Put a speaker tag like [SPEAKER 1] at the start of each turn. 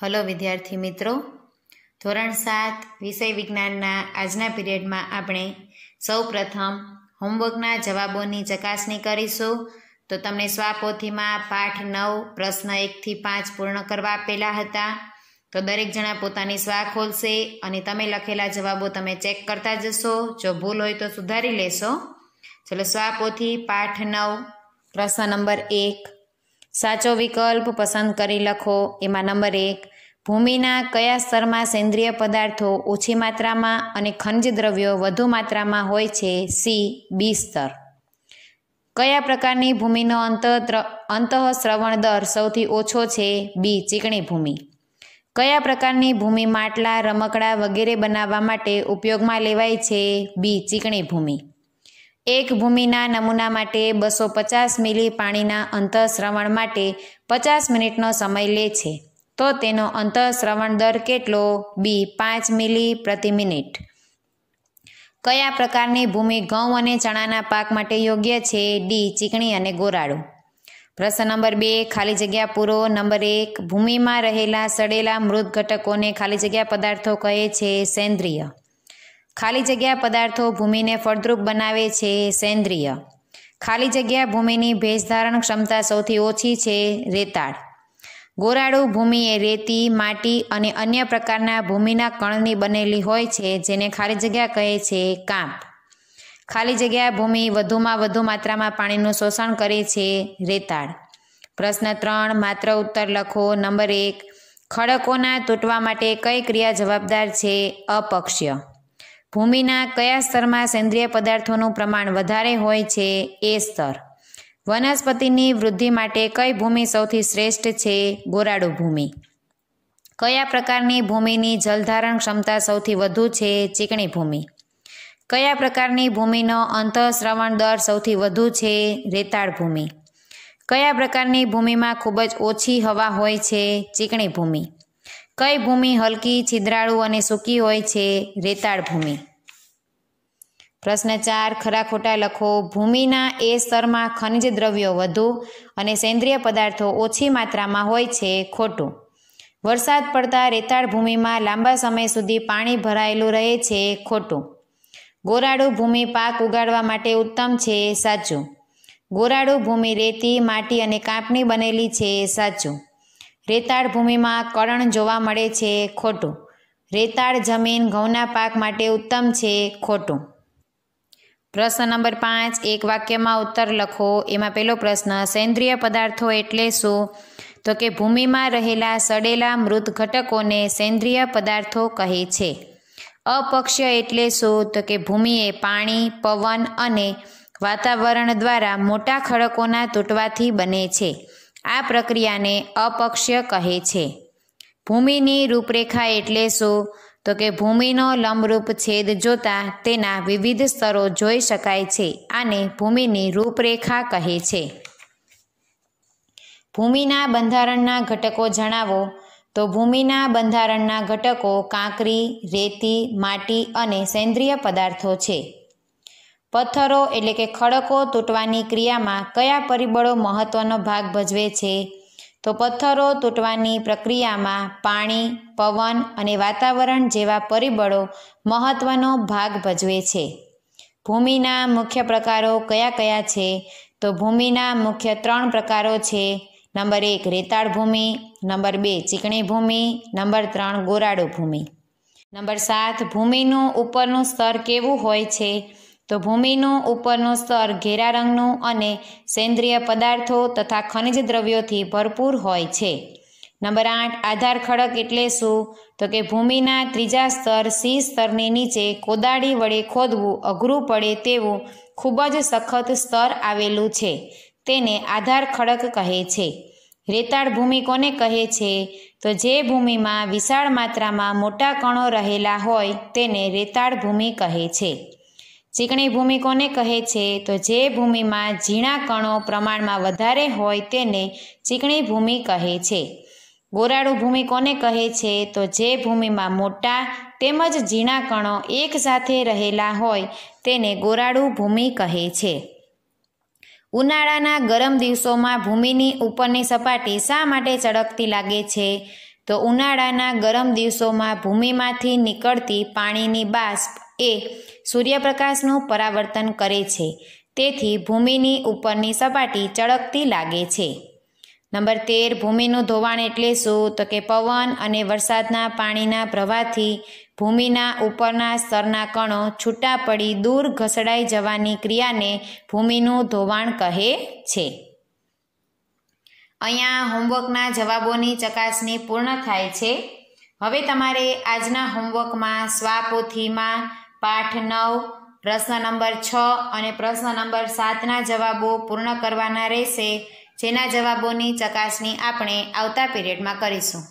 [SPEAKER 1] hello વિદ્યાર્થી મિત્રો ધોરણ સાત વિષય વિજ્ઞાનના આજના પીરિયડમાં આપણે સૌ પ્રથમ હોમવર્કના જવાબોની ચકાસણી કરીશું તો તમને સ્વાપોથીમાં પાઠ નવ પ્રશ્ન એકથી પાંચ પૂર્ણ કરવા આપેલા હતા તો દરેક જણા પોતાની સ્વા ખોલશે અને તમે લખેલા જવાબો તમે ચેક કરતા જશો જો ભૂલ હોય તો સુધારી લેશો ચલો સ્વાપોથી પાઠ નવ પ્રશ્ન નંબર એક સાચો વિકલ્પ પસંદ કરી લખો એમાં નંબર એક ભૂમિના કયા સ્તરમાં સેન્દ્રિય પદાર્થો ઓછી માત્રામાં અને ખનિજ દ્રવ્યો વધુ માત્રામાં હોય છે સી બી સ્તર કયા પ્રકારની ભૂમિનો અંત અંતઃશ્રવણ દર સૌથી ઓછો છે બી ચીકણી ભૂમિ કયા પ્રકારની ભૂમિ માટલા રમકડા વગેરે બનાવવા માટે ઉપયોગમાં લેવાય છે બી ચીકણી ભૂમિ એક ભૂમિના નમૂના માટે બસો પચાસ મિલી પાણીના અંતઃશ્રવણ માટે પચાસ મિનિટનો સમય લે છે તો તેનો અંતઃશ્રવણ દર કેટલો બી પાંચ મિલી પ્રતિ મિનિટ કયા પ્રકારની ભૂમિ ઘઉં અને ચણાના પાક માટે યોગ્ય છે ડી ચીકણી અને ગોરાળું પ્રશ્ન નંબર બે ખાલી જગ્યા પૂરો નંબર એક ભૂમિમાં રહેલા સડેલા મૃત ઘટકોને ખાલી જગ્યા પદાર્થો કહે છે સેન્દ્રિય ખાલી જગ્યા પદાર્થો ભૂમિને ફળદ્રુપ બનાવે છે સેન્દ્રિય ખાલી જગ્યા ભૂમિની ભેજધારણ ક્ષમતા સૌથી ઓછી છે રેતાળ ગોરાળુ ભૂમિ એ રેતી માટી અને અન્ય પ્રકારના ભૂમિના કણની બનેલી હોય છે જેને ખાલી જગ્યા કહે છે કાંપ ખાલી જગ્યા ભૂમિ વધુમાં વધુ માત્રામાં પાણીનું શોષણ કરે છે રેતાળ પ્રશ્ન ત્રણ માત્ર ઉત્તર લખો નંબર એક ખડકોના તૂટવા માટે કઈ ક્રિયા જવાબદાર છે અપક્ષ્ય ભૂમિના કયા સ્તરમાં સેન્દ્રિય પદાર્થોનું પ્રમાણ વધારે હોય છે એ સ્તર વનસ્પતિની વૃદ્ધિ માટે કઈ ભૂમિ સૌથી શ્રેષ્ઠ છે ગોરાડુ ભૂમિ કયા પ્રકારની ભૂમિની જલધારણ ક્ષમતા સૌથી વધુ છે ચીકણી ભૂમિ કયા પ્રકારની ભૂમિનો અંતઃસ્રવણ દર સૌથી વધુ છે રેતાળ ભૂમિ કયા પ્રકારની ભૂમિમાં ખૂબ જ ઓછી હવા હોય છે ચીકણી ભૂમિ કઈ ભૂમિ હલકી છિદ્રાળુ અને સૂકી હોય છે રેતાળ ભૂમિ પ્રશ્ન ચાર ખરા ખોટા લખો ભૂમિના એ સ્તરમાં ખનિજ દ્રવ્યો વધુ અને સેન્દ્રિય પદાર્થો ઓછી માત્રામાં હોય છે ખોટું વરસાદ પડતા રેતાળ ભૂમિમાં લાંબા સમય સુધી પાણી ભરાયેલું રહે છે ખોટું ગોરાડું ભૂમિ પાક ઉગાડવા માટે ઉત્તમ છે સાચું ગોરાડું ભૂમિ રેતી માટી અને કાંપની બનેલી છે સાચું રેતાળ ભૂમિમાં કરણ જોવા મળે છે ખોટું રેતાળ જમીન ઘઉંના પાક માટે ઉત્તમ છે ખોટું પ્રશ્ન નંબર પાંચ એક વાક્યમાં ઉત્તર લખો એમાં પહેલો પ્રશ્ન સેન્દ્રિય પદાર્થો એટલે શું તો કે ભૂમિમાં રહેલા સડેલા મૃત ઘટકોને સેન્દ્રિય પદાર્થો કહે છે અપક્ષ્ય એટલે શું તો કે ભૂમિએ પાણી પવન અને વાતાવરણ દ્વારા મોટા ખડકોના તૂટવાથી બને છે આ પ્રક્રિયાને અપક્ષ્ય કહે છે ભૂમિની રૂપરેખા એટલે શું તો કે ભૂમિનો લંબરૂપ છેદ જોતાં તેના વિવિધ સ્તરો જોઈ શકાય છે આને ભૂમિની રૂપરેખા કહે છે ભૂમિના બંધારણના ઘટકો જણાવો તો ભૂમિના બંધારણના ઘટકો કાંકરી રેતી માટી અને સેન્દ્રિય પદાર્થો છે પથ્થરો એટલે કે ખડકો તૂટવાની ક્રિયામાં કયા પરિબળો મહત્ત્વનો ભાગ ભજવે છે તો પથ્થરો તૂટવાની પ્રક્રિયામાં પાણી પવન અને વાતાવરણ જેવા પરિબળો મહત્ત્વનો ભાગ ભજવે છે ભૂમિના મુખ્ય પ્રકારો કયા કયા છે તો ભૂમિના મુખ્ય ત્રણ પ્રકારો છે નંબર એક રેતાળ ભૂમિ નંબર બે ચીકણી ભૂમિ નંબર ત્રણ ગોરાડો ભૂમિ નંબર સાત ભૂમિનું ઉપરનું સ્તર કેવું હોય છે તો ભૂમિનું ઉપરનું સ્તર ઘેરા રંગનું અને સેન્દ્રિય પદાર્થો તથા ખનિજ દ્રવ્યોથી ભરપૂર હોય છે નંબર આઠ આધાર ખડક એટલે શું તો કે ભૂમિના ત્રીજા સ્તર સી સ્તરની નીચે કોદાળી વડે ખોદવું અઘરું પડે તેવું ખૂબ જ સખત સ્તર આવેલું છે તેને આધાર ખડક કહે છે રેતાળ ભૂમિ કોને કહે છે તો જે ભૂમિમાં વિશાળ માત્રામાં મોટા કણો રહેલા હોય તેને રેતાળ ભૂમિ કહે છે ચીકણી ભૂમિ કોને કહે છે તો જે ભૂમિમાં ઝીણા કણો પ્રમાણમાં વધારે હોય તેને ચીકણી ભૂમિ કહે છે ગોરાળુ ભૂમિ કોને કહે છે તો જે ભૂમિમાં મોટા તેમજ ઝીણા કણો એકસાથે રહેલા હોય તેને ગોરાળુ ભૂમિ કહે છે ઉનાળાના ગરમ દિવસોમાં ભૂમિની ઉપરની સપાટી શા માટે ચળકતી લાગે છે તો ઉનાળાના ગરમ દિવસોમાં ભૂમિમાંથી નીકળતી પાણીની બાષ્પ એ સૂર્યપ્રકાશનું પરાવર્તન કરે છે તેથી ભૂમિની ઉપરની સપાટી ચળકતી લાગે છે નંબર તેર ભૂમિનું ધોવાણ એટલે શું તો કે પવન અને વરસાદના પાણીના પ્રવાહથી ભૂમિના ઉપરના સ્તરના કણો છૂટા પડી દૂર ઘસડાઈ જવાની ક્રિયાને ભૂમિનું ધોવાણ કહે છે અહીંયા હોમવર્કના જવાબોની ચકાસણી પૂર્ણ થાય છે હવે તમારે આજના હોમવર્કમાં સ્વાપોથીમાં પાઠ નવ પ્રશ્ન નંબર છ અને પ્રશ્ન નંબર સાતના જવાબો પૂર્ણ કરવાના રહેશે જેના જવાબોની ચકાસણી આપણે આવતા પીરિયડમાં કરીશું